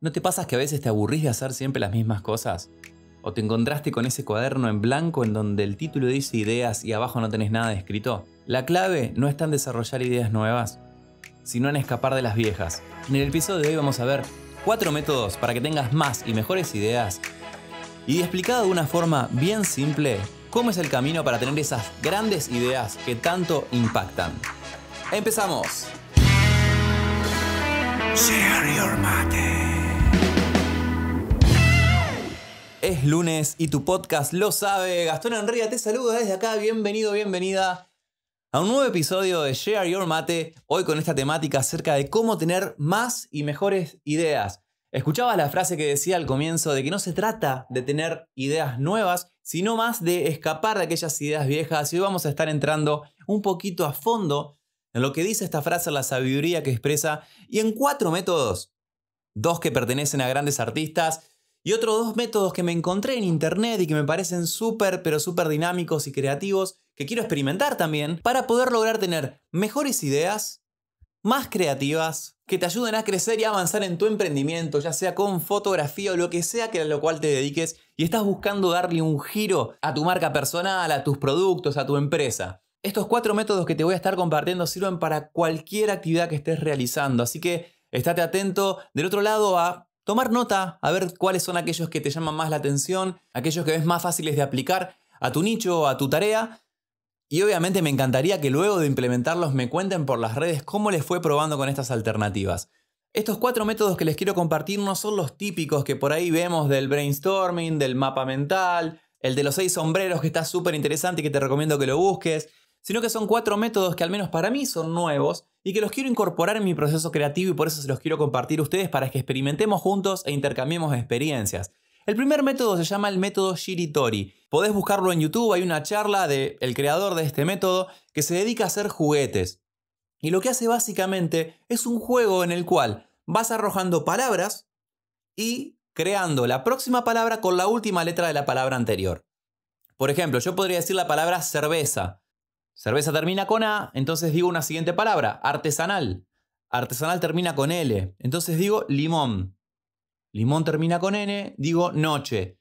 ¿No te pasas que a veces te aburrís de hacer siempre las mismas cosas? ¿O te encontraste con ese cuaderno en blanco en donde el título dice ideas y abajo no tenés nada escrito? La clave no está en desarrollar ideas nuevas, sino en escapar de las viejas. En el episodio de hoy vamos a ver cuatro métodos para que tengas más y mejores ideas y explicado de una forma bien simple cómo es el camino para tener esas grandes ideas que tanto impactan. ¡Empezamos! your es lunes y tu podcast lo sabe. Gastón Enría te saluda desde acá. Bienvenido, bienvenida a un nuevo episodio de Share Your Mate. Hoy con esta temática acerca de cómo tener más y mejores ideas. Escuchabas la frase que decía al comienzo de que no se trata de tener ideas nuevas, sino más de escapar de aquellas ideas viejas. Y hoy vamos a estar entrando un poquito a fondo en lo que dice esta frase, la sabiduría que expresa, y en cuatro métodos. Dos que pertenecen a grandes artistas y otros dos métodos que me encontré en internet y que me parecen súper, pero súper dinámicos y creativos, que quiero experimentar también, para poder lograr tener mejores ideas, más creativas, que te ayuden a crecer y avanzar en tu emprendimiento, ya sea con fotografía o lo que sea que a lo cual te dediques y estás buscando darle un giro a tu marca personal, a tus productos, a tu empresa. Estos cuatro métodos que te voy a estar compartiendo sirven para cualquier actividad que estés realizando, así que estate atento del otro lado a tomar nota, a ver cuáles son aquellos que te llaman más la atención, aquellos que ves más fáciles de aplicar a tu nicho, a tu tarea. Y obviamente me encantaría que luego de implementarlos me cuenten por las redes cómo les fue probando con estas alternativas. Estos cuatro métodos que les quiero compartir no son los típicos que por ahí vemos del brainstorming, del mapa mental, el de los seis sombreros que está súper interesante y que te recomiendo que lo busques, sino que son cuatro métodos que al menos para mí son nuevos y que los quiero incorporar en mi proceso creativo y por eso se los quiero compartir a ustedes para que experimentemos juntos e intercambiemos experiencias. El primer método se llama el método Shiritori. Podés buscarlo en YouTube, hay una charla del creador de este método que se dedica a hacer juguetes. Y lo que hace básicamente es un juego en el cual vas arrojando palabras y creando la próxima palabra con la última letra de la palabra anterior. Por ejemplo, yo podría decir la palabra cerveza, Cerveza termina con A, entonces digo una siguiente palabra, artesanal. Artesanal termina con L, entonces digo limón. Limón termina con N, digo noche.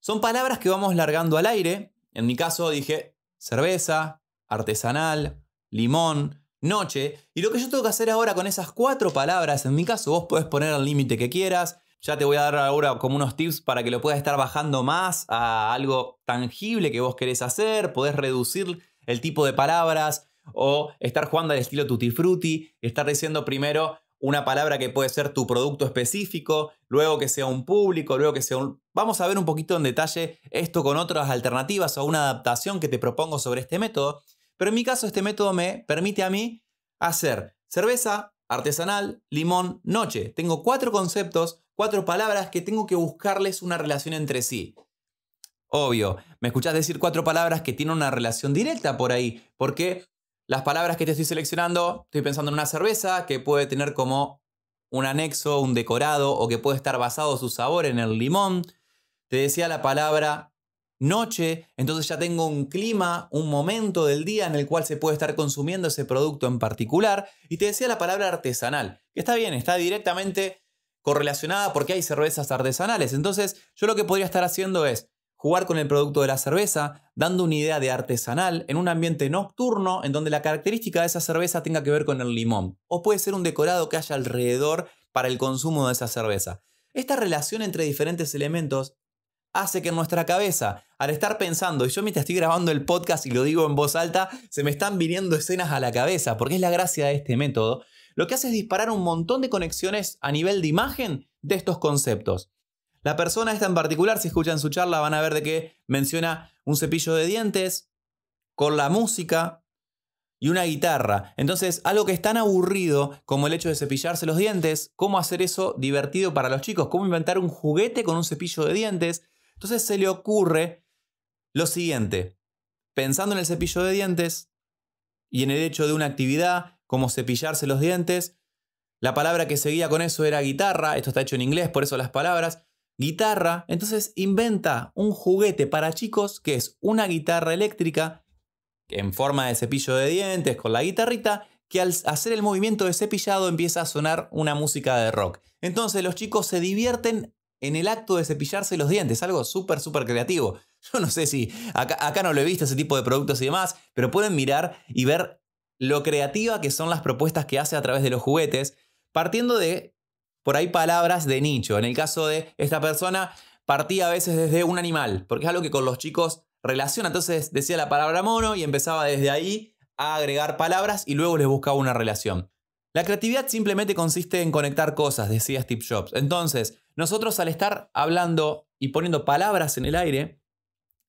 Son palabras que vamos largando al aire. En mi caso dije cerveza, artesanal, limón, noche. Y lo que yo tengo que hacer ahora con esas cuatro palabras, en mi caso vos podés poner el límite que quieras. Ya te voy a dar ahora como unos tips para que lo puedas estar bajando más a algo tangible que vos querés hacer. Podés reducir el tipo de palabras o estar jugando al estilo tutti frutti, estar diciendo primero una palabra que puede ser tu producto específico, luego que sea un público, luego que sea un... Vamos a ver un poquito en detalle esto con otras alternativas o una adaptación que te propongo sobre este método, pero en mi caso este método me permite a mí hacer cerveza, artesanal, limón, noche. Tengo cuatro conceptos, cuatro palabras que tengo que buscarles una relación entre sí. Obvio, me escuchás decir cuatro palabras que tienen una relación directa por ahí, porque las palabras que te estoy seleccionando, estoy pensando en una cerveza que puede tener como un anexo, un decorado, o que puede estar basado su sabor en el limón. Te decía la palabra noche, entonces ya tengo un clima, un momento del día en el cual se puede estar consumiendo ese producto en particular. Y te decía la palabra artesanal, que está bien, está directamente correlacionada porque hay cervezas artesanales. Entonces yo lo que podría estar haciendo es jugar con el producto de la cerveza, dando una idea de artesanal en un ambiente nocturno en donde la característica de esa cerveza tenga que ver con el limón, o puede ser un decorado que haya alrededor para el consumo de esa cerveza. Esta relación entre diferentes elementos hace que en nuestra cabeza, al estar pensando, y yo mientras estoy grabando el podcast y lo digo en voz alta, se me están viniendo escenas a la cabeza, porque es la gracia de este método, lo que hace es disparar un montón de conexiones a nivel de imagen de estos conceptos. La persona esta en particular, si escuchan su charla, van a ver de que menciona un cepillo de dientes con la música y una guitarra. Entonces, algo que es tan aburrido como el hecho de cepillarse los dientes, cómo hacer eso divertido para los chicos, cómo inventar un juguete con un cepillo de dientes. Entonces se le ocurre lo siguiente, pensando en el cepillo de dientes y en el hecho de una actividad como cepillarse los dientes, la palabra que seguía con eso era guitarra, esto está hecho en inglés, por eso las palabras, guitarra, entonces inventa un juguete para chicos que es una guitarra eléctrica en forma de cepillo de dientes con la guitarrita que al hacer el movimiento de cepillado empieza a sonar una música de rock. Entonces los chicos se divierten en el acto de cepillarse los dientes, algo súper, súper creativo. Yo no sé si acá, no lo he visto ese tipo de productos y demás, pero pueden mirar y ver lo creativa que son las propuestas que hace a través de los juguetes, partiendo de por ahí palabras de nicho. En el caso de esta persona, partía a veces desde un animal, porque es algo que con los chicos relaciona. Entonces decía la palabra mono y empezaba desde ahí a agregar palabras y luego les buscaba una relación. La creatividad simplemente consiste en conectar cosas, decía Steve Jobs. Entonces, nosotros al estar hablando y poniendo palabras en el aire,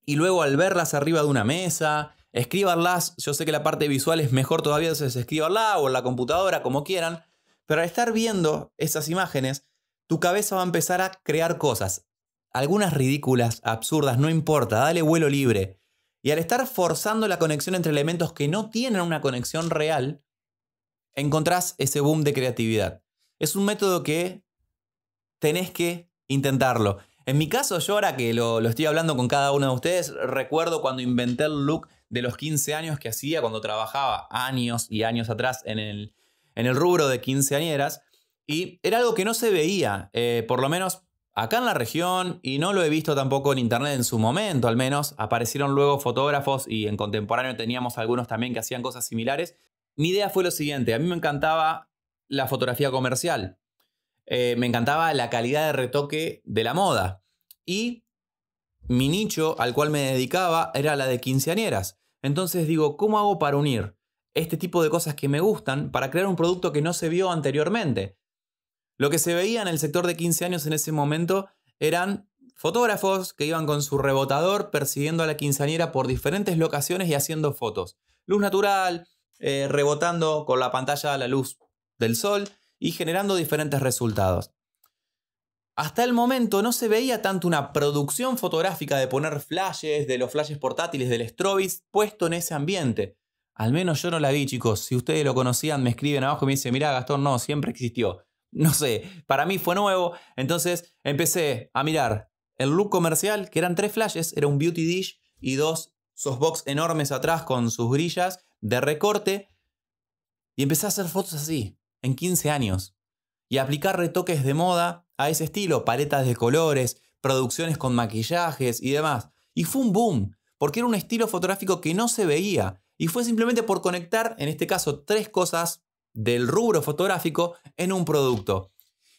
y luego al verlas arriba de una mesa, escribirlas, yo sé que la parte visual es mejor todavía, entonces la o en la computadora, como quieran, pero al estar viendo esas imágenes, tu cabeza va a empezar a crear cosas. Algunas ridículas, absurdas, no importa, dale vuelo libre. Y al estar forzando la conexión entre elementos que no tienen una conexión real, encontrás ese boom de creatividad. Es un método que tenés que intentarlo. En mi caso, yo ahora que lo, lo, estoy hablando con cada uno de ustedes, recuerdo cuando inventé el look de los 15 años que hacía, cuando trabajaba años y años atrás en el, en el rubro de quinceañeras y era algo que no se veía, eh, por lo menos acá en la región y no lo he visto tampoco en internet en su momento, al menos aparecieron luego fotógrafos y en contemporáneo teníamos algunos también que hacían cosas similares. Mi idea fue lo siguiente, a mí me encantaba la fotografía comercial, eh, me encantaba la calidad de retoque de la moda y mi nicho al cual me dedicaba era la de quinceañeras. Entonces digo, ¿cómo hago para unir este tipo de cosas que me gustan para crear un producto que no se vio anteriormente. Lo que se veía en el sector de 15 años en ese momento eran fotógrafos que iban con su rebotador persiguiendo a la quinceañera por diferentes locaciones y haciendo fotos. Luz natural, eh, rebotando con la pantalla a la luz del sol y generando diferentes resultados. Hasta el momento no se veía tanto una producción fotográfica de poner flashes, de los flashes portátiles, del strobis puesto en ese ambiente. Al menos yo no la vi, chicos. Si ustedes lo conocían, me escriben abajo y me dicen, mira, Gastón, no, siempre existió. No sé, para mí fue nuevo. Entonces empecé a mirar el look comercial, que eran tres flashes, era un beauty dish y dos softbox enormes atrás con sus grillas de recorte. Y empecé a hacer fotos así, en 15 años. Y aplicar retoques de moda a ese estilo, paletas de colores, producciones con maquillajes y demás. Y fue un boom, porque era un estilo fotográfico que no se veía y fue simplemente por conectar, en este caso, tres cosas del rubro fotográfico en un producto.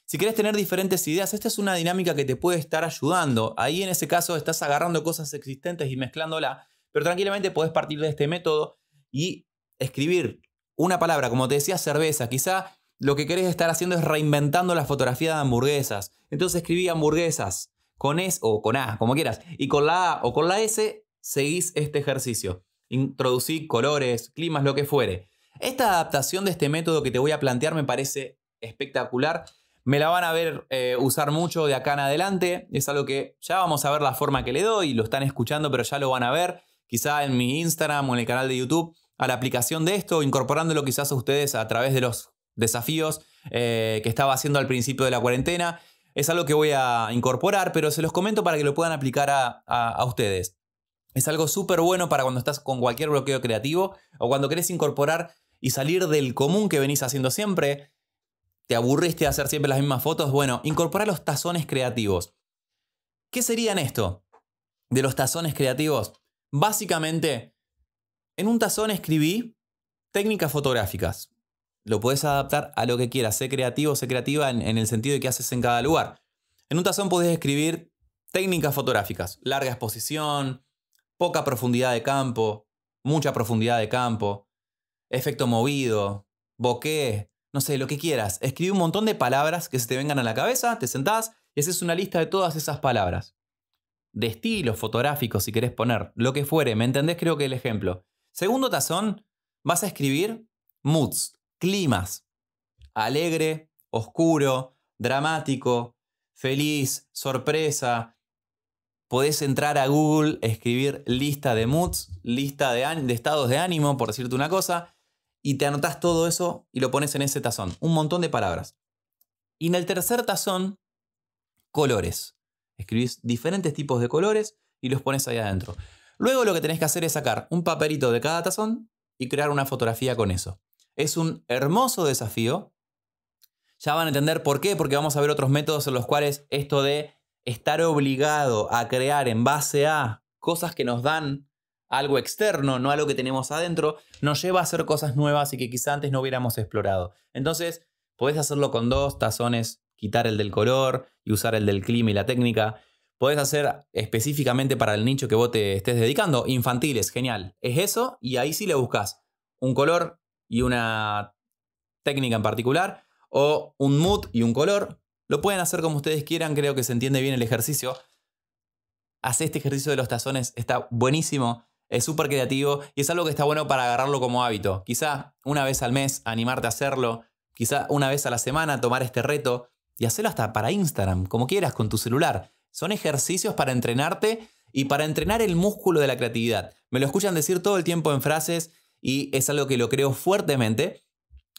Si querés tener diferentes ideas, esta es una dinámica que te puede estar ayudando. Ahí en ese caso estás agarrando cosas existentes y mezclándola, pero tranquilamente podés partir de este método y escribir una palabra, como te decía, cerveza. Quizá lo que querés estar haciendo es reinventando la fotografía de hamburguesas. Entonces escribí hamburguesas con S o con A, como quieras, y con la A o con la S seguís este ejercicio. Introducir colores, climas, lo que fuere. Esta adaptación de este método que te voy a plantear me parece espectacular. Me la van a ver eh, usar mucho de acá en adelante. Es algo que ya vamos a ver la forma que le doy. Lo están escuchando, pero ya lo van a ver. Quizá en mi Instagram o en el canal de YouTube. A la aplicación de esto, incorporándolo quizás a ustedes a través de los desafíos eh, que estaba haciendo al principio de la cuarentena. Es algo que voy a incorporar, pero se los comento para que lo puedan aplicar a ustedes. Es algo súper bueno para cuando estás con cualquier bloqueo creativo o cuando querés incorporar y salir del común que venís haciendo siempre. ¿Te aburriste de hacer siempre las mismas fotos? Bueno, incorporar los tazones creativos. ¿Qué serían esto de los tazones creativos? Básicamente, en un tazón escribí técnicas fotográficas. Lo puedes adaptar a lo que quieras. Sé creativo, sé creativa en, el sentido de que haces en cada lugar. En un tazón podés escribir técnicas fotográficas. Larga exposición, poca profundidad de campo, mucha profundidad de campo, efecto movido, bokeh, no sé, lo que quieras. Escribe un montón de palabras que se te vengan a la cabeza, te sentás y haces una lista de todas esas palabras. De estilo fotográfico, si querés poner, lo que fuere, ¿me entendés? Creo que el ejemplo. Segundo tazón, vas a escribir moods, climas. Alegre, oscuro, dramático, feliz, sorpresa, podés entrar a Google, escribir lista de moods, lista de, de estados de ánimo, por decirte una cosa, y te anotás todo eso y lo pones en ese tazón. Un montón de palabras. Y en el tercer tazón, colores. Escribís diferentes tipos de colores y los pones ahí adentro. Luego lo que tenés que hacer es sacar un papelito de cada tazón y crear una fotografía con eso. Es un hermoso desafío. Ya van a entender por qué, porque vamos a ver otros métodos en los cuales esto de estar obligado a crear en base a cosas que nos dan algo externo, no algo que tenemos adentro, nos lleva a hacer cosas nuevas y que quizá antes no hubiéramos explorado. Entonces, podés hacerlo con dos tazones, quitar el del color y usar el del clima y la técnica. Podés hacer específicamente para el nicho que vos te estés dedicando, infantiles, genial. Es eso y ahí sí le buscas un color y una técnica en particular, o un mood y un color, lo pueden hacer como ustedes quieran, creo que se entiende bien el ejercicio. Hace este ejercicio de los tazones, está buenísimo, es súper creativo y es algo que está bueno para agarrarlo como hábito. Quizá una vez al mes animarte a hacerlo, quizá una vez a la semana tomar este reto y hacerlo hasta para Instagram, como quieras, con tu celular. Son ejercicios para entrenarte y para entrenar el músculo de la creatividad. Me lo escuchan decir todo el tiempo en frases y es algo que lo creo fuertemente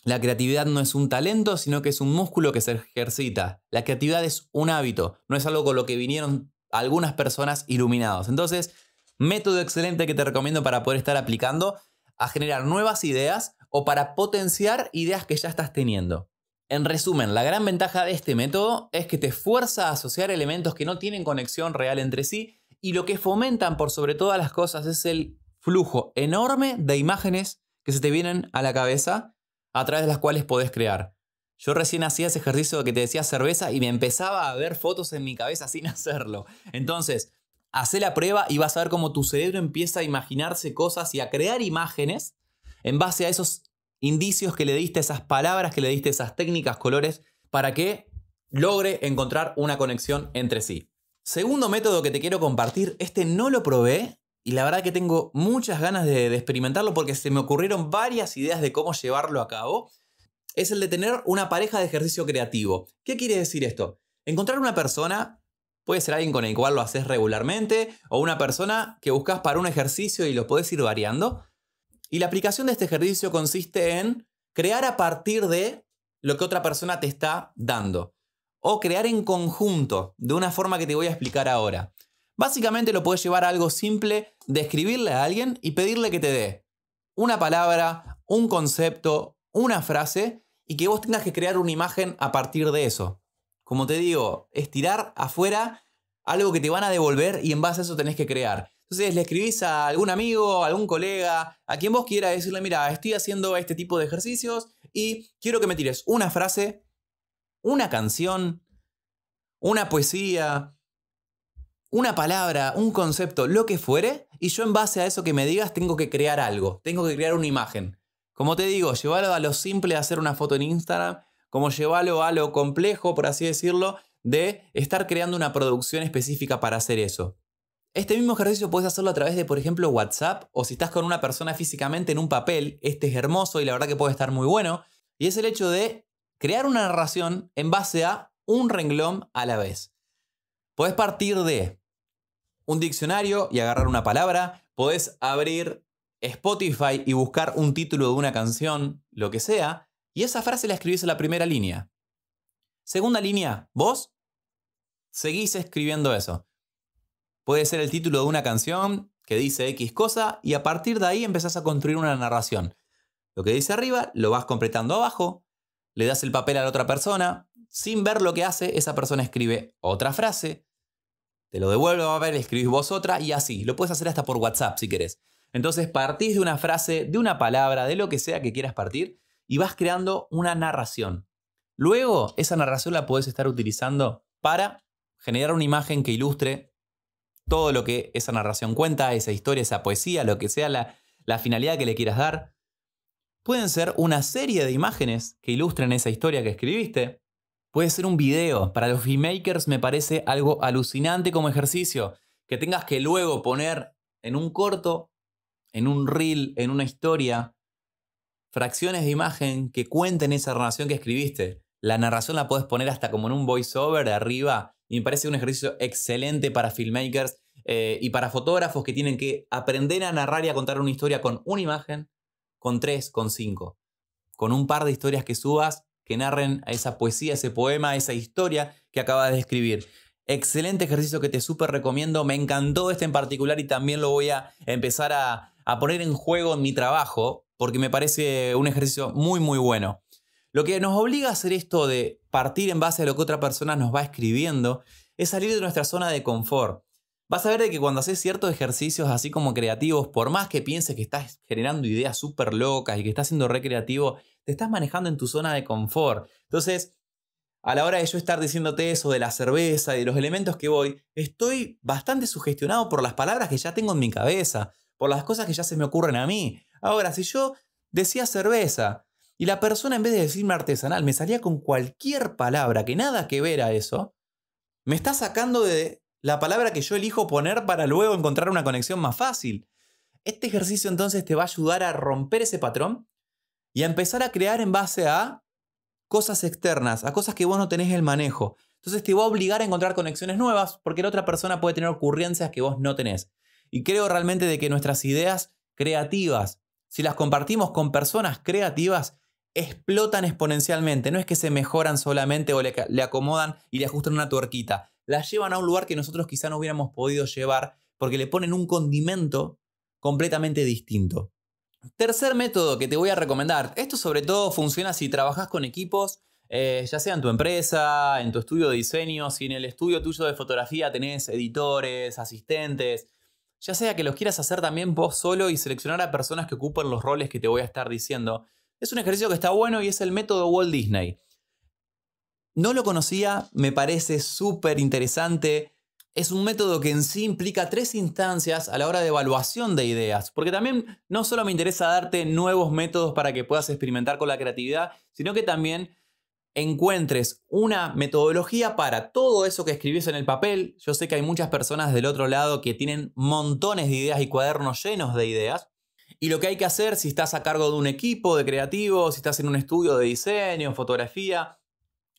la creatividad no es un talento, sino que es un músculo que se ejercita. La creatividad es un hábito, no es algo con lo que vinieron algunas personas iluminados. Entonces, método excelente que te recomiendo para poder estar aplicando a generar nuevas ideas o para potenciar ideas que ya estás teniendo. En resumen, la gran ventaja de este método es que te fuerza a asociar elementos que no tienen conexión real entre sí y lo que fomentan por sobre todas las cosas es el flujo enorme de imágenes que se te vienen a la cabeza a través de las cuales podés crear. Yo recién hacía ese ejercicio que te decía cerveza y me empezaba a ver fotos en mi cabeza sin hacerlo. Entonces, hace la prueba y vas a ver cómo tu cerebro empieza a imaginarse cosas y a crear imágenes en base a esos indicios que le diste, esas palabras que le diste, esas técnicas, colores, para que logre encontrar una conexión entre sí. Segundo método que te quiero compartir, este no lo probé y la verdad que tengo muchas ganas de, experimentarlo porque se me ocurrieron varias ideas de cómo llevarlo a cabo. Es el de tener una pareja de ejercicio creativo. ¿Qué quiere decir esto? Encontrar una persona, puede ser alguien con el cual lo haces regularmente, o una persona que buscas para un ejercicio y lo podés ir variando. Y la aplicación de este ejercicio consiste en crear a partir de lo que otra persona te está dando. O crear en conjunto, de una forma que te voy a explicar ahora. Básicamente lo puedes llevar a algo simple de escribirle a alguien y pedirle que te dé una palabra, un concepto, una frase y que vos tengas que crear una imagen a partir de eso. Como te digo, es tirar afuera algo que te van a devolver y en base a eso tenés que crear. Entonces le escribís a algún amigo, a algún colega, a quien vos quiera decirle, mira, estoy haciendo este tipo de ejercicios y quiero que me tires una frase, una canción, una poesía, una palabra, un concepto, lo que fuere, y yo en base a eso que me digas tengo que crear algo, tengo que crear una imagen. Como te digo, llevarlo a lo simple de hacer una foto en Instagram, como llevarlo a lo complejo, por así decirlo, de estar creando una producción específica para hacer eso. Este mismo ejercicio puedes hacerlo a través de, por ejemplo, WhatsApp o si estás con una persona físicamente en un papel, este es hermoso y la verdad que puede estar muy bueno, y es el hecho de crear una narración en base a un renglón a la vez. Podés partir de un diccionario y agarrar una palabra. Podés abrir Spotify y buscar un título de una canción, lo que sea, y esa frase la escribís en la primera línea. Segunda línea, vos seguís escribiendo eso. Puede ser el título de una canción que dice X cosa y a partir de ahí empezás a construir una narración. Lo que dice arriba lo vas completando abajo, le das el papel a la otra persona, sin ver lo que hace, esa persona escribe otra frase, te lo devuelvo a ver, escribís vos otra y así. Lo puedes hacer hasta por WhatsApp si querés. Entonces partís de una frase, de una palabra, de lo que sea que quieras partir y vas creando una narración. Luego, esa narración la puedes estar utilizando para generar una imagen que ilustre todo lo que esa narración cuenta, esa historia, esa poesía, lo que sea la finalidad que le quieras dar. Pueden ser una serie de imágenes que ilustren esa historia que escribiste. Puede ser un video. Para los filmmakers me parece algo alucinante como ejercicio. Que tengas que luego poner en un corto, en un reel, en una historia, fracciones de imagen que cuenten esa narración que escribiste. La narración la puedes poner hasta como en un voiceover de arriba. Y me parece un ejercicio excelente para filmmakers eh, y para fotógrafos que tienen que aprender a narrar y a contar una historia con una imagen, con tres, con cinco. Con un par de historias que subas que narren esa poesía, ese poema, esa historia que acabas de escribir. Excelente ejercicio que te súper recomiendo. Me encantó este en particular y también lo voy a empezar a, poner en juego en mi trabajo porque me parece un ejercicio muy, muy bueno. Lo que nos obliga a hacer esto de partir en base a lo que otra persona nos va escribiendo es salir de nuestra zona de confort. Vas a ver de que cuando haces ciertos ejercicios así como creativos, por más que pienses que estás generando ideas súper locas y que estás siendo recreativo, te estás manejando en tu zona de confort. Entonces, a la hora de yo estar diciéndote eso de la cerveza y de los elementos que voy, estoy bastante sugestionado por las palabras que ya tengo en mi cabeza, por las cosas que ya se me ocurren a mí. Ahora, si yo decía cerveza y la persona en vez de decirme artesanal me salía con cualquier palabra que nada que ver a eso, me está sacando de la palabra que yo elijo poner para luego encontrar una conexión más fácil. Este ejercicio entonces te va a ayudar a romper ese patrón y a empezar a crear en base a cosas externas, a cosas que vos no tenés el manejo. Entonces te va a obligar a encontrar conexiones nuevas porque la otra persona puede tener ocurrencias que vos no tenés. Y creo realmente de que nuestras ideas creativas, si las compartimos con personas creativas, explotan exponencialmente. No es que se mejoran solamente o le, acomodan y le ajustan una tuerquita. Las llevan a un lugar que nosotros quizá no hubiéramos podido llevar porque le ponen un condimento completamente distinto. Tercer método que te voy a recomendar. Esto sobre todo funciona si trabajas con equipos, eh, ya sea en tu empresa, en tu estudio de diseño, si en el estudio tuyo de fotografía tenés editores, asistentes, ya sea que los quieras hacer también vos solo y seleccionar a personas que ocupen los roles que te voy a estar diciendo. Es un ejercicio que está bueno y es el método Walt Disney. No lo conocía, me parece súper interesante es un método que en sí implica tres instancias a la hora de evaluación de ideas, porque también no solo me interesa darte nuevos métodos para que puedas experimentar con la creatividad, sino que también encuentres una metodología para todo eso que escribís en el papel. Yo sé que hay muchas personas del otro lado que tienen montones de ideas y cuadernos llenos de ideas. Y lo que hay que hacer si estás a cargo de un equipo de creativos, si estás en un estudio de diseño, fotografía,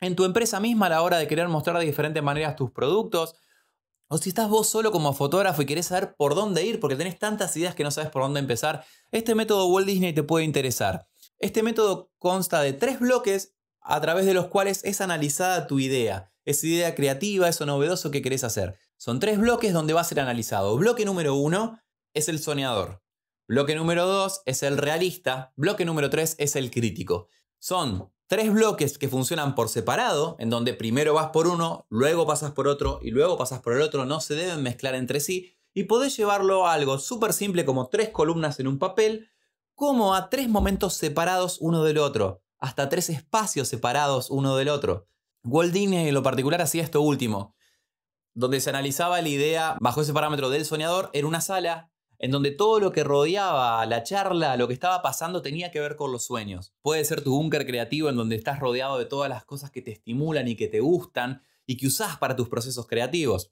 en tu empresa misma a la hora de querer mostrar de diferentes maneras tus productos, o si estás vos solo como fotógrafo y querés saber por dónde ir porque tenés tantas ideas que no sabes por dónde empezar, este método Walt Disney te puede interesar. Este método consta de tres bloques a través de los cuales es analizada tu idea, esa idea creativa, eso novedoso que querés hacer. Son tres bloques donde va a ser analizado. Bloque número uno es el soñador. Bloque número dos es el realista. Bloque número tres es el crítico. Son tres bloques que funcionan por separado, en donde primero vas por uno, luego pasas por otro y luego pasas por el otro, no se deben mezclar entre sí, y podés llevarlo a algo súper simple como tres columnas en un papel, como a tres momentos separados uno del otro, hasta tres espacios separados uno del otro. Walt en lo particular hacía esto último, donde se analizaba la idea bajo ese parámetro del soñador, en una sala en donde todo lo que rodeaba la charla, lo que estaba pasando, tenía que ver con los sueños. Puede ser tu búnker creativo en donde estás rodeado de todas las cosas que te estimulan y que te gustan y que usás para tus procesos creativos.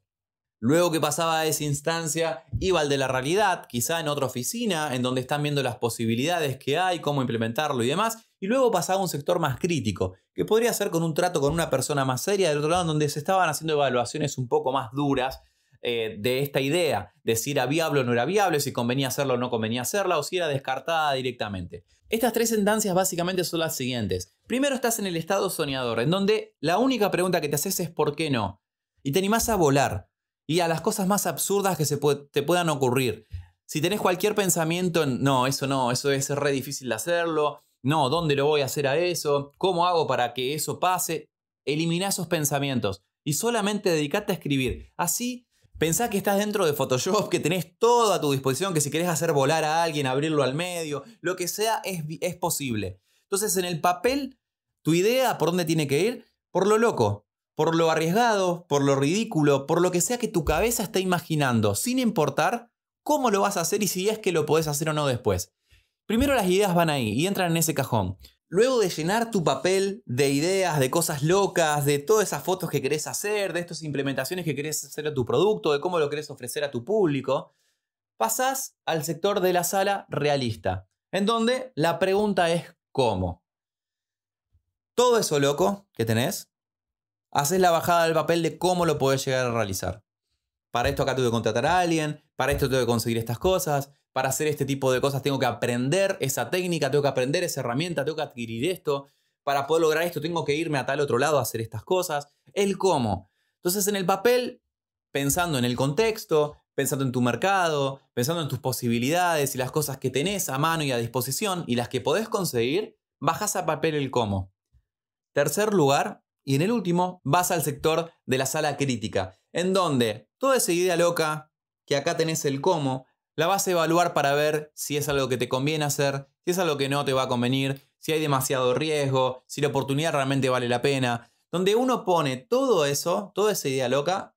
Luego que pasaba a esa instancia, iba al de la realidad, quizá en otra oficina, en donde están viendo las posibilidades que hay, cómo implementarlo y demás, y luego pasaba a un sector más crítico, que podría ser con un trato con una persona más seria del otro lado, donde se estaban haciendo evaluaciones un poco más duras eh, de esta idea, de si era viable o no era viable, si convenía hacerlo o no convenía hacerla, o si era descartada directamente. Estas tres sentencias básicamente son las siguientes. Primero estás en el estado soñador, en donde la única pregunta que te haces es ¿por qué no? Y te animás a volar y a las cosas más absurdas que se te puedan ocurrir. Si tenés cualquier pensamiento no, eso no, eso es re difícil de hacerlo, no, ¿dónde lo voy a hacer a eso? ¿Cómo hago para que eso pase? Elimina esos pensamientos y solamente dedícate a escribir. Así Pensá que estás dentro de Photoshop, que tenés todo a tu disposición, que si querés hacer volar a alguien, abrirlo al medio, lo que sea, es, es posible. Entonces, en el papel, tu idea, ¿por dónde tiene que ir? Por lo loco, por lo arriesgado, por lo ridículo, por lo que sea que tu cabeza esté imaginando, sin importar cómo lo vas a hacer y si es que lo podés hacer o no después. Primero las ideas van ahí y entran en ese cajón. Luego de llenar tu papel de ideas, de cosas locas, de todas esas fotos que querés hacer, de estas implementaciones que querés hacer a tu producto, de cómo lo querés ofrecer a tu público, pasás al sector de la sala realista, en donde la pregunta es ¿cómo? Todo eso loco que tenés, haces la bajada del papel de cómo lo podés llegar a realizar. Para esto acá tuve que contratar a alguien, para esto tuve que conseguir estas cosas, para hacer este tipo de cosas tengo que aprender esa técnica, tengo que aprender esa herramienta, tengo que adquirir esto. Para poder lograr esto tengo que irme a tal otro lado a hacer estas cosas. El cómo. Entonces en el papel, pensando en el contexto, pensando en tu mercado, pensando en tus posibilidades y las cosas que tenés a mano y a disposición y las que podés conseguir, bajas a papel el cómo. Tercer lugar, y en el último, vas al sector de la sala crítica, en donde toda esa idea loca, que acá tenés el cómo, la vas a evaluar para ver si es algo que te conviene hacer, si es algo que no te va a convenir, si hay demasiado riesgo, si la oportunidad realmente vale la pena. Donde uno pone todo eso, toda esa idea loca,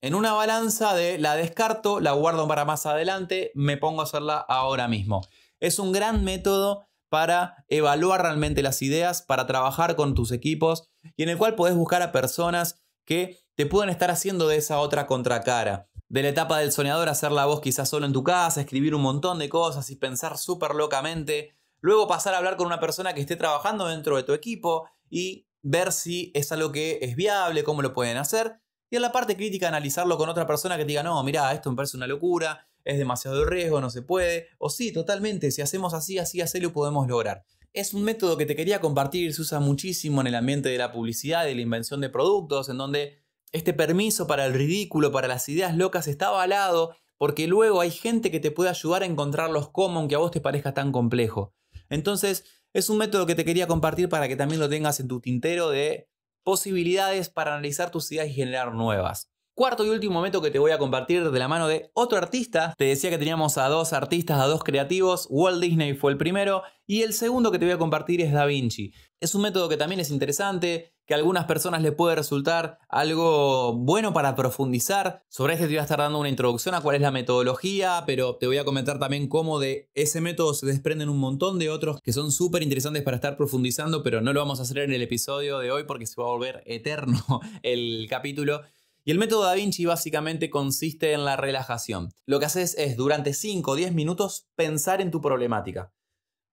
en una balanza de la descarto, la guardo para más adelante, me pongo a hacerla ahora mismo. Es un gran método para evaluar realmente las ideas, para trabajar con tus equipos y en el cual podés buscar a personas que te puedan estar haciendo de esa otra contracara de la etapa del soñador, hacer la voz quizás solo en tu casa, escribir un montón de cosas y pensar súper locamente, luego pasar a hablar con una persona que esté trabajando dentro de tu equipo y ver si es algo que es viable, cómo lo pueden hacer, y en la parte crítica analizarlo con otra persona que diga, no, mira, esto me parece una locura, es demasiado riesgo, no se puede, o sí, totalmente, si hacemos así, así, así lo podemos lograr. Es un método que te quería compartir, se usa muchísimo en el ambiente de la publicidad y la invención de productos, en donde este permiso para el ridículo, para las ideas locas, está avalado porque luego hay gente que te puede ayudar a encontrar los common aunque a vos te parezca tan complejo. Entonces, es un método que te quería compartir para que también lo tengas en tu tintero de posibilidades para analizar tus ideas y generar nuevas. Cuarto y último método que te voy a compartir de la mano de otro artista. Te decía que teníamos a dos artistas, a dos creativos. Walt Disney fue el primero y el segundo que te voy a compartir es Da Vinci. Es un método que también es interesante, que a algunas personas les puede resultar algo bueno para profundizar. Sobre este te voy a estar dando una introducción a cuál es la metodología, pero te voy a comentar también cómo de ese método se desprenden un montón de otros que son súper interesantes para estar profundizando, pero no lo vamos a hacer en el episodio de hoy porque se va a volver eterno el capítulo. Y el método Da Vinci básicamente consiste en la relajación. Lo que haces es durante 5 o 10 minutos pensar en tu problemática.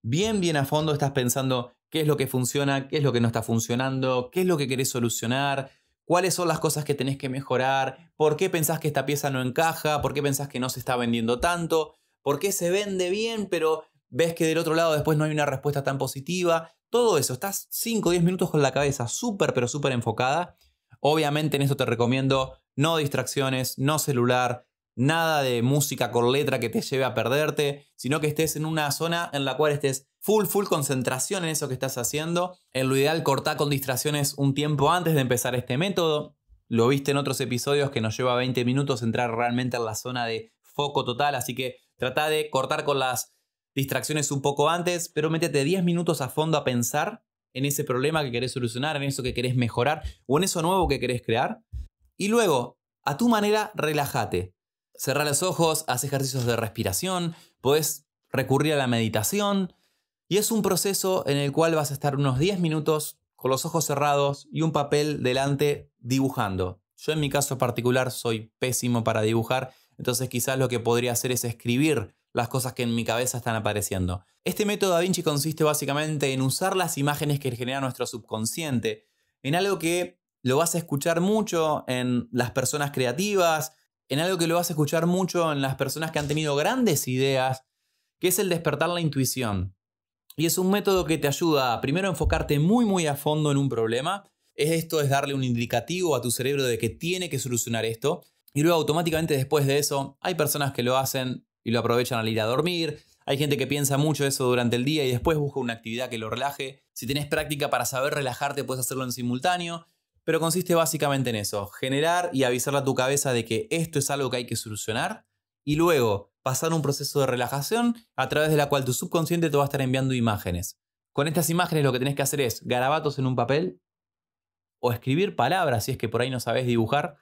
Bien, bien a fondo estás pensando qué es lo que funciona, qué es lo que no está funcionando, qué es lo que querés solucionar, cuáles son las cosas que tenés que mejorar, por qué pensás que esta pieza no encaja, por qué pensás que no se está vendiendo tanto, por qué se vende bien, pero ves que del otro lado después no hay una respuesta tan positiva. Todo eso, estás 5 o 10 minutos con la cabeza súper, pero súper enfocada Obviamente en eso te recomiendo no distracciones, no celular, nada de música con letra que te lleve a perderte, sino que estés en una zona en la cual estés full, full concentración en eso que estás haciendo. En lo ideal, cortar con distracciones un tiempo antes de empezar este método. Lo viste en otros episodios que nos lleva 20 minutos entrar realmente en la zona de foco total, así que trata de cortar con las distracciones un poco antes, pero métete 10 minutos a fondo a pensar en ese problema que querés solucionar, en eso que querés mejorar o en eso nuevo que querés crear. Y luego, a tu manera, relájate. Cerra los ojos, haz ejercicios de respiración, podés recurrir a la meditación. Y es un proceso en el cual vas a estar unos 10 minutos con los ojos cerrados y un papel delante dibujando. Yo en mi caso particular soy pésimo para dibujar, entonces quizás lo que podría hacer es escribir las cosas que en mi cabeza están apareciendo. Este método Da Vinci consiste básicamente en usar las imágenes que genera nuestro subconsciente, en algo que lo vas a escuchar mucho en las personas creativas, en algo que lo vas a escuchar mucho en las personas que han tenido grandes ideas, que es el despertar la intuición. Y es un método que te ayuda a primero enfocarte muy muy a fondo en un problema, es esto es darle un indicativo a tu cerebro de que tiene que solucionar esto, y luego automáticamente después de eso hay personas que lo hacen y lo aprovechan al ir a dormir. Hay gente que piensa mucho eso durante el día y después busca una actividad que lo relaje. Si tenés práctica para saber relajarte, puedes hacerlo en simultáneo. Pero consiste básicamente en eso, generar y avisarle a tu cabeza de que esto es algo que hay que solucionar y luego pasar un proceso de relajación a través de la cual tu subconsciente te va a estar enviando imágenes. Con estas imágenes lo que tenés que hacer es garabatos en un papel o escribir palabras si es que por ahí no sabes dibujar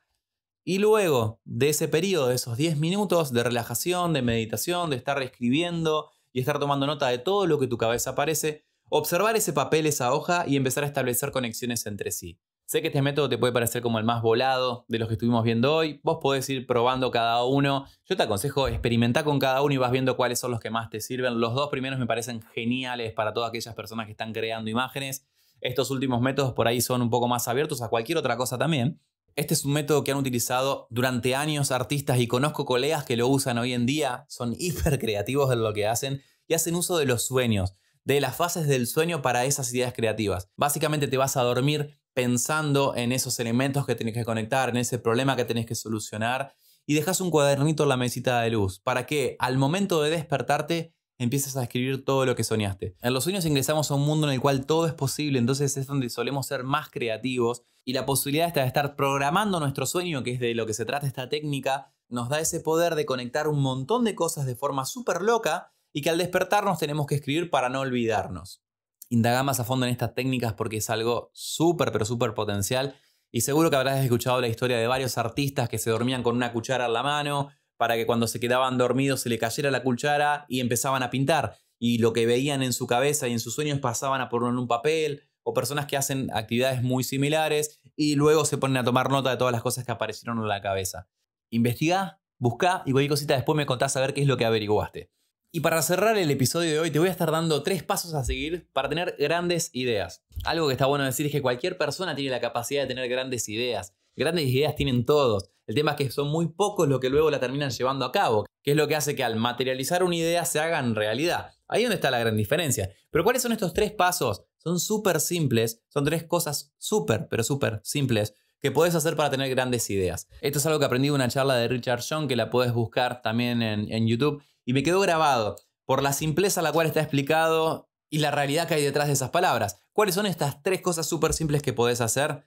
y luego de ese periodo, de esos 10 minutos de relajación, de meditación, de estar escribiendo y estar tomando nota de todo lo que tu cabeza aparece, observar ese papel, esa hoja y empezar a establecer conexiones entre sí. Sé que este método te puede parecer como el más volado de los que estuvimos viendo hoy, vos podés ir probando cada uno, yo te aconsejo experimentar con cada uno y vas viendo cuáles son los que más te sirven. Los dos primeros me parecen geniales para todas aquellas personas que están creando imágenes, estos últimos métodos por ahí son un poco más abiertos a cualquier otra cosa también. Este es un método que han utilizado durante años artistas y conozco colegas que lo usan hoy en día, son hiper creativos en lo que hacen y hacen uso de los sueños, de las fases del sueño para esas ideas creativas. Básicamente te vas a dormir pensando en esos elementos que tenés que conectar, en ese problema que tenés que solucionar y dejas un cuadernito en la mesita de luz para que al momento de despertarte empieces a escribir todo lo que soñaste. En los sueños ingresamos a un mundo en el cual todo es posible, entonces es donde solemos ser más creativos y la posibilidad de estar programando nuestro sueño, que es de lo que se trata esta técnica, nos da ese poder de conectar un montón de cosas de forma súper loca y que al despertarnos tenemos que escribir para no olvidarnos. Indaga más a fondo en estas técnicas porque es algo súper, pero súper potencial. Y seguro que habrás escuchado la historia de varios artistas que se dormían con una cuchara en la mano para que cuando se quedaban dormidos se le cayera la cuchara y empezaban a pintar. Y lo que veían en su cabeza y en sus sueños pasaban a ponerlo en un papel o personas que hacen actividades muy similares y luego se ponen a tomar nota de todas las cosas que aparecieron en la cabeza. Investigá, buscá y cualquier cosita después me contás a ver qué es lo que averiguaste. Y para cerrar el episodio de hoy te voy a estar dando tres pasos a seguir para tener grandes ideas. Algo que está bueno decir es que cualquier persona tiene la capacidad de tener grandes ideas. Grandes ideas tienen todos. El tema es que son muy pocos los que luego la terminan llevando a cabo que es lo que hace que al materializar una idea se haga en realidad. Ahí donde está la gran diferencia. Pero ¿cuáles son estos tres pasos? Son súper simples, son tres cosas súper, pero súper simples que puedes hacer para tener grandes ideas. Esto es algo que aprendí de una charla de Richard John que la puedes buscar también en, en YouTube y me quedó grabado por la simpleza a la cual está explicado y la realidad que hay detrás de esas palabras. ¿Cuáles son estas tres cosas súper simples que podés hacer?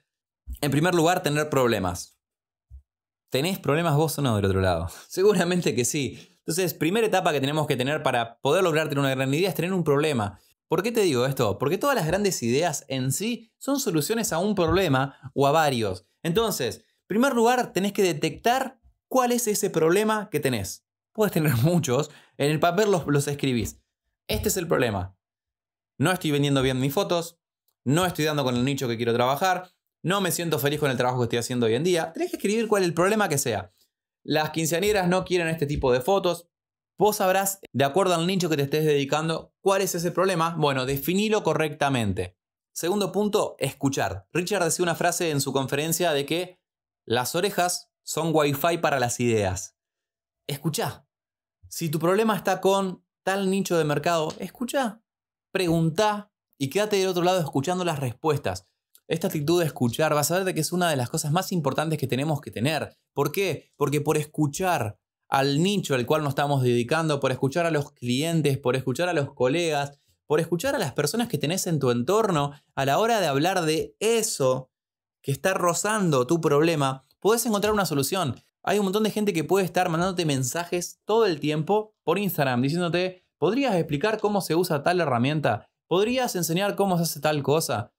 En primer lugar, tener problemas. ¿Tenés problemas vos o no del otro lado? Seguramente que sí. Entonces, primera etapa que tenemos que tener para poder lograr tener una gran idea es tener un problema. ¿Por qué te digo esto? Porque todas las grandes ideas en sí son soluciones a un problema o a varios. Entonces, en primer lugar, tenés que detectar cuál es ese problema que tenés. Puedes tener muchos, en el papel los, los escribís. Este es el problema. No estoy vendiendo bien mis fotos, no estoy dando con el nicho que quiero trabajar, no me siento feliz con el trabajo que estoy haciendo hoy en día. Tenés que escribir cuál es el problema que sea. Las quinceañeras no quieren este tipo de fotos. Vos sabrás, de acuerdo al nicho que te estés dedicando, cuál es ese problema. Bueno, definilo correctamente. Segundo punto, escuchar. Richard decía una frase en su conferencia de que las orejas son wifi para las ideas. Escuchá. Si tu problema está con tal nicho de mercado, escucha, pregunta y quédate del otro lado escuchando las respuestas. Esta actitud de escuchar, vas a ver de que es una de las cosas más importantes que tenemos que tener. ¿Por qué? Porque por escuchar al nicho al cual nos estamos dedicando, por escuchar a los clientes, por escuchar a los colegas, por escuchar a las personas que tenés en tu entorno, a la hora de hablar de eso que está rozando tu problema, podés encontrar una solución. Hay un montón de gente que puede estar mandándote mensajes todo el tiempo por Instagram diciéndote, ¿podrías explicar cómo se usa tal herramienta? ¿Podrías enseñar cómo se hace tal cosa?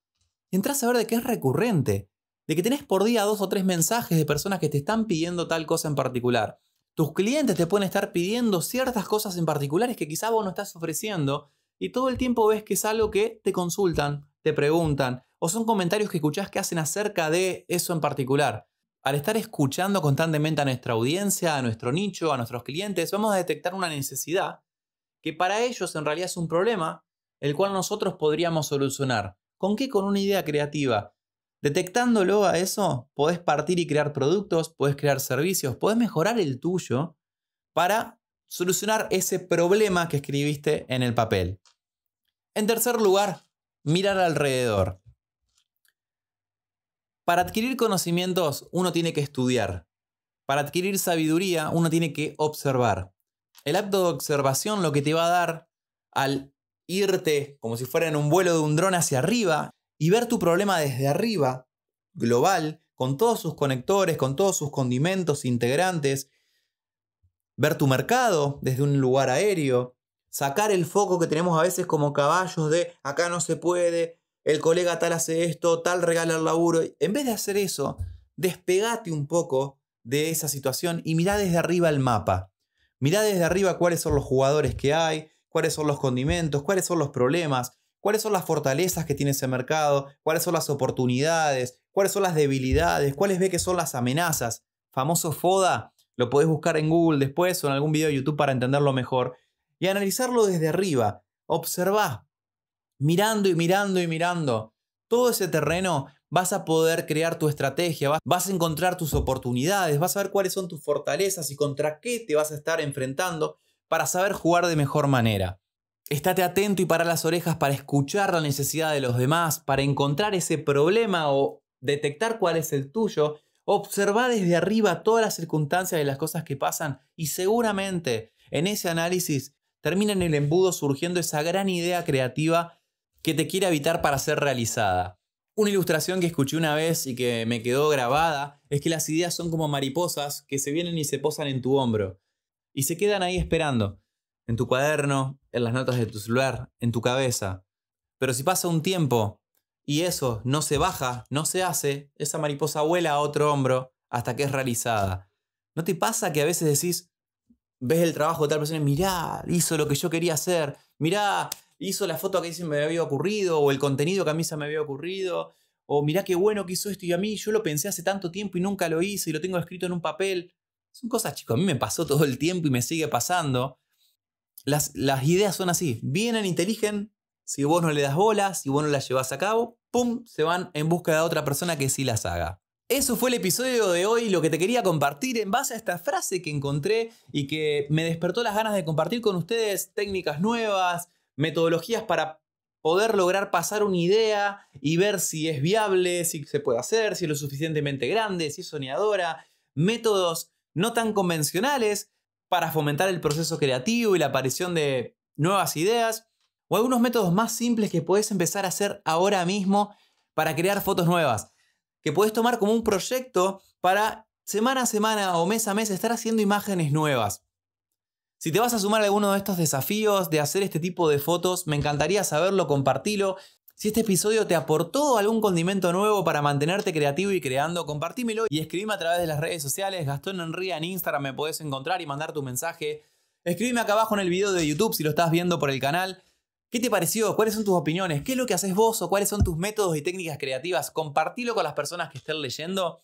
entras a ver de qué es recurrente, de que tenés por día dos o tres mensajes de personas que te están pidiendo tal cosa en particular. Tus clientes te pueden estar pidiendo ciertas cosas en particulares que quizá vos no estás ofreciendo y todo el tiempo ves que es algo que te consultan, te preguntan o son comentarios que escuchás que hacen acerca de eso en particular. Al estar escuchando constantemente a nuestra audiencia, a nuestro nicho, a nuestros clientes, vamos a detectar una necesidad que para ellos en realidad es un problema el cual nosotros podríamos solucionar. ¿Con qué? Con una idea creativa. Detectándolo a eso, podés partir y crear productos, podés crear servicios, podés mejorar el tuyo para solucionar ese problema que escribiste en el papel. En tercer lugar, mirar alrededor. Para adquirir conocimientos uno tiene que estudiar. Para adquirir sabiduría uno tiene que observar. El acto de observación lo que te va a dar al irte como si fuera en un vuelo de un dron hacia arriba y ver tu problema desde arriba, global, con todos sus conectores, con todos sus condimentos integrantes, ver tu mercado desde un lugar aéreo, sacar el foco que tenemos a veces como caballos de acá no se puede, el colega tal hace esto, tal regala el laburo. En vez de hacer eso, despegate un poco de esa situación y mira desde arriba el mapa. mira desde arriba cuáles son los jugadores que hay, cuáles son los condimentos, cuáles son los problemas, cuáles son las fortalezas que tiene ese mercado, cuáles son las oportunidades, cuáles son las debilidades, cuáles ve que son las amenazas. Famoso FODA, lo podés buscar en Google después o en algún video de YouTube para entenderlo mejor y analizarlo desde arriba. Observá, mirando y mirando y mirando. Todo ese terreno vas a poder crear tu estrategia, vas a encontrar tus oportunidades, vas a ver cuáles son tus fortalezas y contra qué te vas a estar enfrentando para saber jugar de mejor manera. Estate atento y para las orejas para escuchar la necesidad de los demás, para encontrar ese problema o detectar cuál es el tuyo. Observa desde arriba todas las circunstancias de las cosas que pasan y seguramente en ese análisis termina en el embudo surgiendo esa gran idea creativa que te quiere evitar para ser realizada. Una ilustración que escuché una vez y que me quedó grabada es que las ideas son como mariposas que se vienen y se posan en tu hombro. Y se quedan ahí esperando, en tu cuaderno, en las notas de tu celular, en tu cabeza. Pero si pasa un tiempo y eso no se baja, no se hace, esa mariposa vuela a otro hombro hasta que es realizada. ¿No te pasa que a veces decís, ves el trabajo de tal persona y mirá, hizo lo que yo quería hacer, mirá, hizo la foto que a mí se me había ocurrido, o el contenido que a mí se me había ocurrido, o mirá qué bueno que hizo esto y a mí yo lo pensé hace tanto tiempo y nunca lo hice y lo tengo escrito en un papel. Son cosas, chicos, a mí me pasó todo el tiempo y me sigue pasando. Las, las ideas son así, vienen inteligen, si vos no le das bolas, si vos no las llevas a cabo, ¡pum!, se van en busca de otra persona que sí las haga. Eso fue el episodio de hoy, lo que te quería compartir en base a esta frase que encontré y que me despertó las ganas de compartir con ustedes técnicas nuevas, metodologías para poder lograr pasar una idea y ver si es viable, si se puede hacer, si es lo suficientemente grande, si es soñadora, métodos no tan convencionales para fomentar el proceso creativo y la aparición de nuevas ideas, o algunos métodos más simples que puedes empezar a hacer ahora mismo para crear fotos nuevas, que puedes tomar como un proyecto para semana a semana o mes a mes estar haciendo imágenes nuevas. Si te vas a sumar a alguno de estos desafíos de hacer este tipo de fotos, me encantaría saberlo, compartilo. Si este episodio te aportó algún condimento nuevo para mantenerte creativo y creando, compartímelo y escríbeme a través de las redes sociales. Gastón Enría en Instagram me podés encontrar y mandar tu mensaje. Escríbeme acá abajo en el video de YouTube si lo estás viendo por el canal. ¿Qué te pareció? ¿Cuáles son tus opiniones? ¿Qué es lo que haces vos o cuáles son tus métodos y técnicas creativas? Compartilo con las personas que estén leyendo.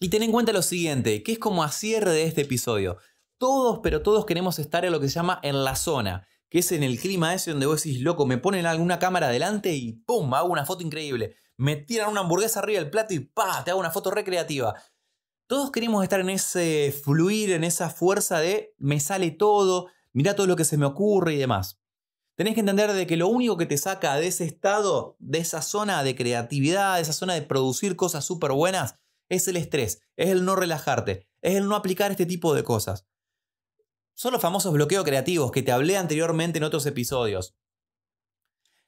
Y ten en cuenta lo siguiente, que es como a cierre de este episodio. Todos, pero todos queremos estar en lo que se llama en la zona que es en el clima ese donde vos decís, loco, me ponen alguna cámara adelante y ¡pum! Hago una foto increíble. Me tiran una hamburguesa arriba del plato y ¡pa! Te hago una foto recreativa. Todos queremos estar en ese fluir, en esa fuerza de me sale todo, mirá todo lo que se me ocurre y demás. Tenés que entender de que lo único que te saca de ese estado, de esa zona de creatividad, de esa zona de producir cosas súper buenas, es el estrés, es el no relajarte, es el no aplicar este tipo de cosas son los famosos bloqueos creativos que te hablé anteriormente en otros episodios.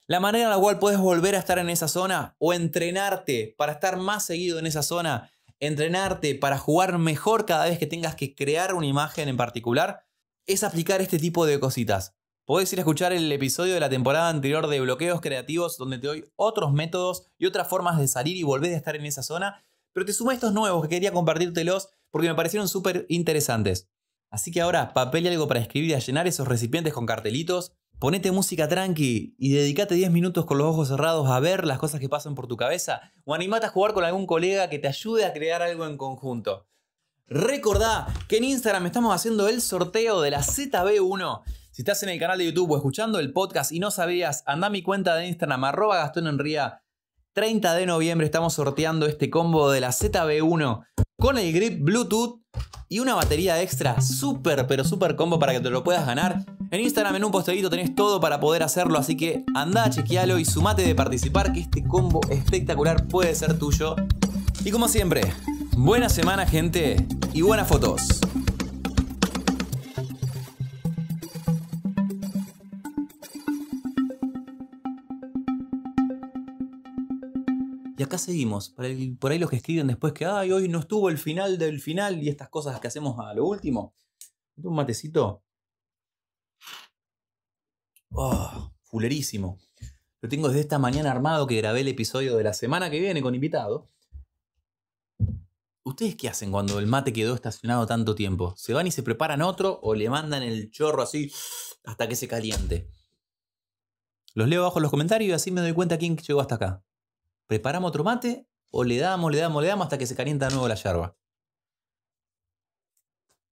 La manera en la cual puedes volver a estar en esa zona o entrenarte para estar más seguido en esa zona, entrenarte para jugar mejor cada vez que tengas que crear una imagen en particular, es aplicar este tipo de cositas. Podés ir a escuchar el episodio de la temporada anterior de bloqueos creativos donde te doy otros métodos y otras formas de salir y volver a estar en esa zona, pero te sumé estos nuevos que quería compartírtelos porque me parecieron súper interesantes. Así que ahora, papel y algo para escribir y a llenar esos recipientes con cartelitos. Ponete música tranqui y dedicate 10 minutos con los ojos cerrados a ver las cosas que pasan por tu cabeza o animate a jugar con algún colega que te ayude a crear algo en conjunto. Recordá que en Instagram estamos haciendo el sorteo de la ZB1. Si estás en el canal de YouTube o escuchando el podcast y no sabías, anda a mi cuenta de Instagram, arroba Gastón Enría. 30 de noviembre estamos sorteando este combo de la ZB1 con el grip Bluetooth y una batería extra súper, pero súper combo para que te lo puedas ganar. En Instagram en un posterito tenés todo para poder hacerlo, así que anda, chequealo y sumate de participar que este combo espectacular puede ser tuyo. Y como siempre, buena semana gente y buenas fotos. acá seguimos. Por ahí, los que escriben después que, ay, hoy no estuvo el final del final y estas cosas que hacemos a lo último. Un matecito. Ah, fulerísimo. Lo tengo desde esta mañana armado que grabé el episodio de la semana que viene con invitado. ¿Ustedes qué hacen cuando el mate quedó estacionado tanto tiempo? ¿Se van y se preparan otro o le mandan el chorro así hasta que se caliente? Los leo abajo en los comentarios y así me doy cuenta quién llegó hasta acá preparamos otro mate o le damos, le damos, le damos hasta que se calienta de nuevo la yerba.